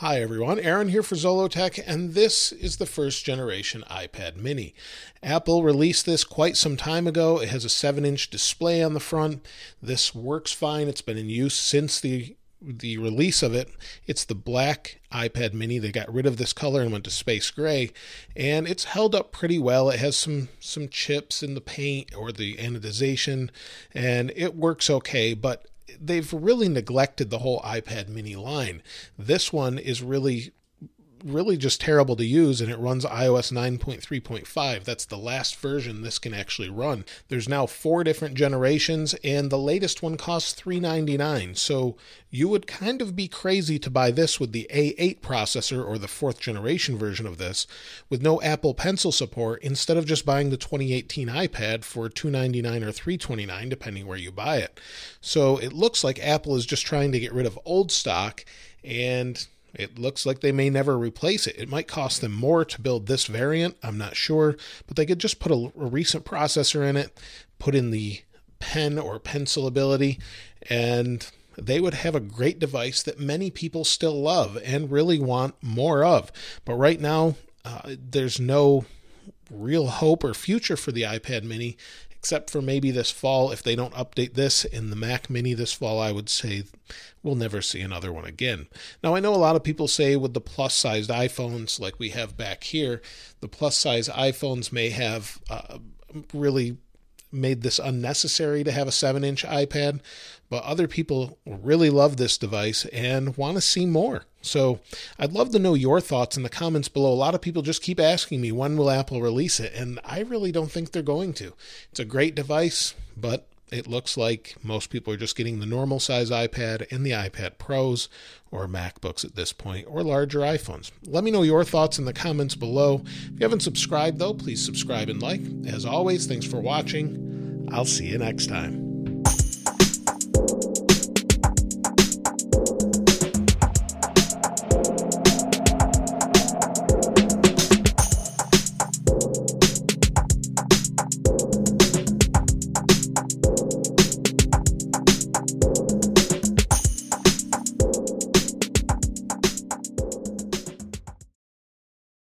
Hi everyone, Aaron here for Zolotech, and this is the first generation iPad mini. Apple released this quite some time ago. It has a 7 inch display on the front. This works fine, it's been in use since the the release of it, it's the black iPad mini. They got rid of this color and went to space gray, and it's held up pretty well. It has some some chips in the paint or the anodization, and it works okay, but they've really neglected the whole iPad mini line. This one is really really just terrible to use and it runs iOS 9.3.5. That's the last version this can actually run. There's now four different generations and the latest one costs 399. So you would kind of be crazy to buy this with the A8 processor or the fourth generation version of this with no Apple Pencil support instead of just buying the 2018 iPad for 299 or 329 depending where you buy it. So it looks like Apple is just trying to get rid of old stock and it looks like they may never replace it. It might cost them more to build this variant, I'm not sure, but they could just put a, a recent processor in it, put in the pen or pencil ability, and they would have a great device that many people still love and really want more of. But right now, uh, there's no real hope or future for the iPad mini except for maybe this fall. If they don't update this in the Mac Mini this fall, I would say we'll never see another one again. Now, I know a lot of people say with the plus sized iPhones like we have back here, the plus size iPhones may have uh, really made this unnecessary to have a 7 inch iPad, but other people really love this device and want to see more. So I'd love to know your thoughts in the comments below. A lot of people just keep asking me when will Apple release it, and I really don't think they're going to. It's a great device, but it looks like most people are just getting the normal size iPad and the iPad Pros or MacBooks at this point or larger iPhones. Let me know your thoughts in the comments below. If you haven't subscribed, though, please subscribe and like. As always, thanks for watching. I'll see you next time.